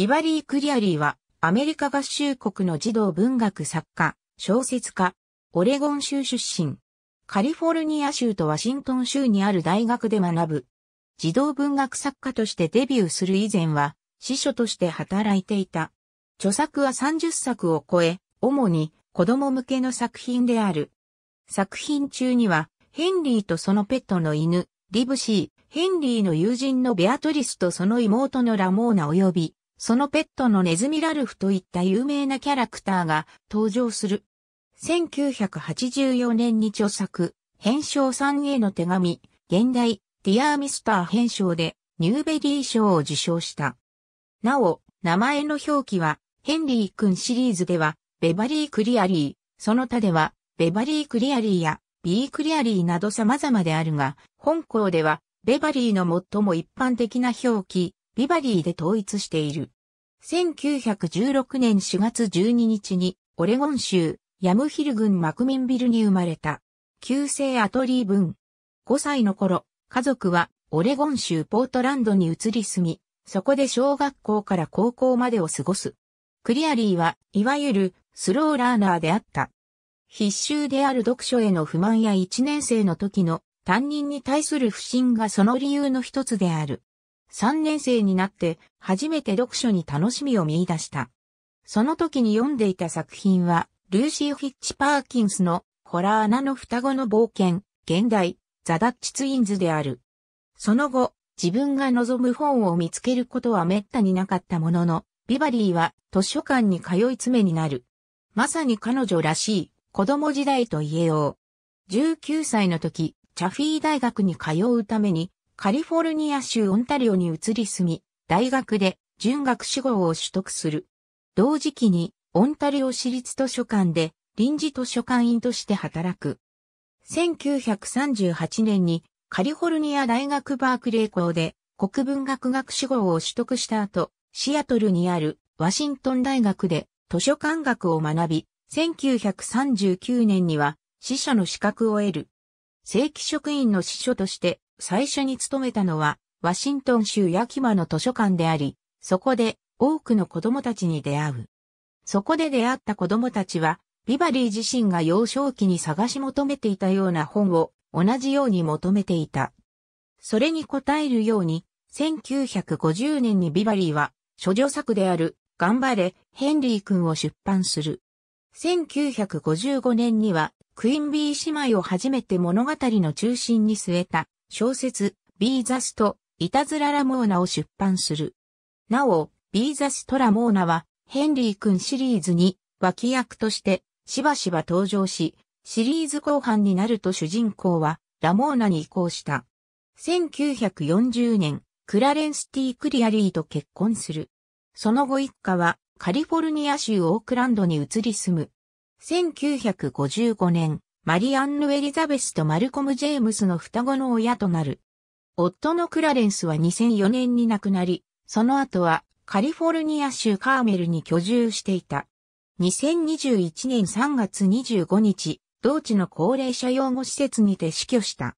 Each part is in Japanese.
ビバリー・クリアリーは、アメリカ合衆国の児童文学作家、小説家、オレゴン州出身、カリフォルニア州とワシントン州にある大学で学ぶ。児童文学作家としてデビューする以前は、司書として働いていた。著作は30作を超え、主に子供向けの作品である。作品中には、ヘンリーとそのペットの犬、リブシー、ヘンリーの友人のベアトリスとその妹のラモーナ及び、そのペットのネズミラルフといった有名なキャラクターが登場する。1984年に著作、編章さんへの手紙、現代、ディアーミスター編章で、ニューベリー賞を受賞した。なお、名前の表記は、ヘンリー君シリーズでは、ベバリー・クリアリー、その他では、ベバリー・クリアリーや、ビー・クリアリーなど様々であるが、本校では、ベバリーの最も一般的な表記、ビバリーで統一している。1916年4月12日に、オレゴン州、ヤムヒル郡マクミンビルに生まれた。旧姓アトリーブン。5歳の頃、家族はオレゴン州ポートランドに移り住み、そこで小学校から高校までを過ごす。クリアリーは、いわゆるスローラーナーであった。必修である読書への不満や1年生の時の担任に対する不信がその理由の一つである。3年生になって初めて読書に楽しみを見出した。その時に読んでいた作品は、ルーシー・フィッチ・パーキンスのホラー穴の双子の冒険、現代、ザ・ダッチ・ツインズである。その後、自分が望む本を見つけることは滅多になかったものの、ビバリーは図書館に通い詰めになる。まさに彼女らしい子供時代と言えよう。19歳の時、チャフィー大学に通うためにカリフォルニア州オンタリオに移り住み、大学で準学士号を取得する。同時期にオンタリオ市立図書館で臨時図書館員として働く。1938年にカリフォルニア大学バークレー校で国文学学士号を取得した後、シアトルにあるワシントン大学で図書館学を学び、1939年には司書の資格を得る。正規職員の司書として最初に勤めたのは、ワシントン州ヤキマの図書館であり、そこで多くの子供たちに出会う。そこで出会った子供たちは、ビバリー自身が幼少期に探し求めていたような本を同じように求めていた。それに応えるように、1950年にビバリーは、諸女作である、頑張れ、ヘンリー君を出版する。1955年には、クインビー姉妹を初めて物語の中心に据えた、小説、ビーザスと、いたずらラモーナを出版する。なお、ビーザスとラモーナは、ヘンリー君シリーズに、脇役として、しばしば登場し、シリーズ後半になると主人公は、ラモーナに移行した。1940年、クラレンス・ティー・クリアリーと結婚する。その後一家は、カリフォルニア州オークランドに移り住む。1955年、マリアンヌ・エリザベスとマルコム・ジェームスの双子の親となる。夫のクラレンスは2004年に亡くなり、その後はカリフォルニア州カーメルに居住していた。2021年3月25日、同地の高齢者養護施設にて死去した。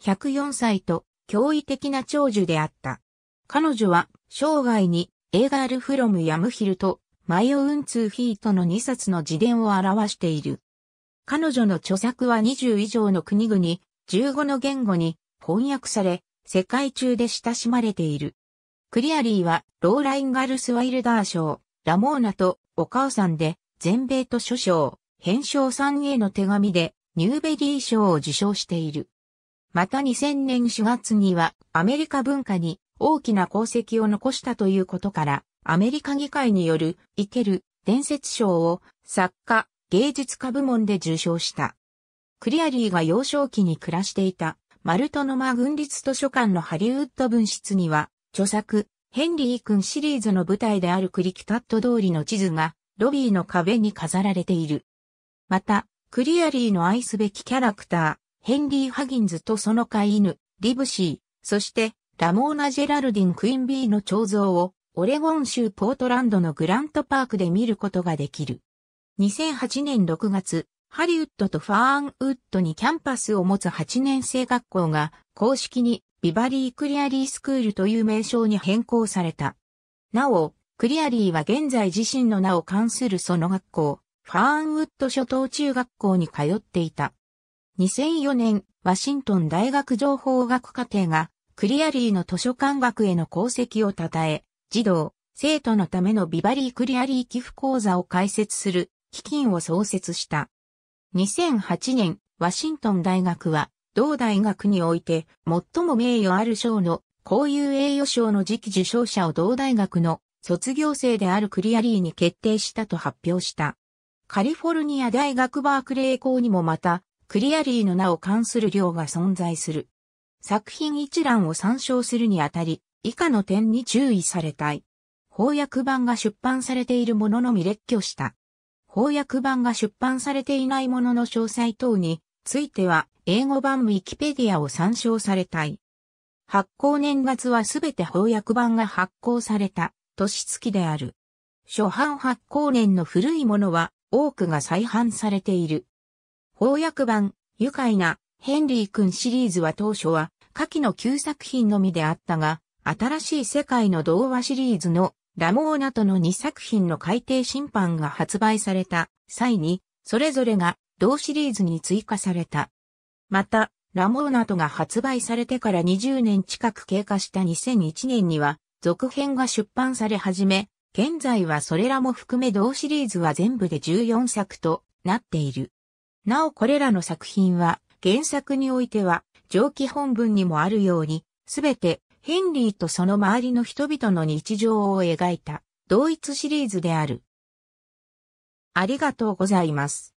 104歳と驚異的な長寿であった。彼女は生涯にーガールフロムヤムヒルとマイオウンツーヒートの2冊の自伝を表している。彼女の著作は20以上の国々、15の言語に翻訳され、世界中で親しまれている。クリアリーは、ローライン・ガルス・ワイルダー賞、ラモーナとお母さんで、全米図書賞、編賞さんへの手紙で、ニューベリー賞を受賞している。また2000年4月には、アメリカ文化に大きな功績を残したということから、アメリカ議会による、イケる伝説賞を、作家、芸術家部門で受賞した。クリアリーが幼少期に暮らしていたマルトノマ軍立図書館のハリウッド文室には、著作、ヘンリー君シリーズの舞台であるクリキタット通りの地図が、ロビーの壁に飾られている。また、クリアリーの愛すべきキャラクター、ヘンリー・ハギンズとその飼い犬、リブシー、そして、ラモーナ・ジェラルディン・クインビーの彫像を、オレゴン州ポートランドのグラントパークで見ることができる。2008年6月、ハリウッドとファーンウッドにキャンパスを持つ8年生学校が公式にビバリー・クリアリー・スクールという名称に変更された。なお、クリアリーは現在自身の名を冠するその学校、ファーンウッド諸島中学校に通っていた。2004年、ワシントン大学情報学課程が、クリアリーの図書館学への功績を称え、児童、生徒のためのビバリークリアリー寄付講座を開設する基金を創設した。2008年、ワシントン大学は、同大学において最も名誉ある賞のこういう栄誉賞の次期受賞者を同大学の卒業生であるクリアリーに決定したと発表した。カリフォルニア大学バークレー校にもまた、クリアリーの名を冠する寮が存在する。作品一覧を参照するにあたり、以下の点に注意されたい。翻訳版が出版されているもののみ列挙した。翻訳版が出版されていないものの詳細等については英語版ウィキペディアを参照されたい。発行年月はすべて翻訳版が発行された年月である。初版発行年の古いものは多くが再版されている。翻訳版、愉快なヘンリー君シリーズは当初は下記の旧作品のみであったが、新しい世界の童話シリーズのラモーナとの2作品の改訂審判が発売された際に、それぞれが同シリーズに追加された。また、ラモーナとが発売されてから20年近く経過した2001年には、続編が出版され始め、現在はそれらも含め同シリーズは全部で14作となっている。なおこれらの作品は、原作においては、上記本文にもあるように、すべてヘンリーとその周りの人々の日常を描いた同一シリーズである。ありがとうございます。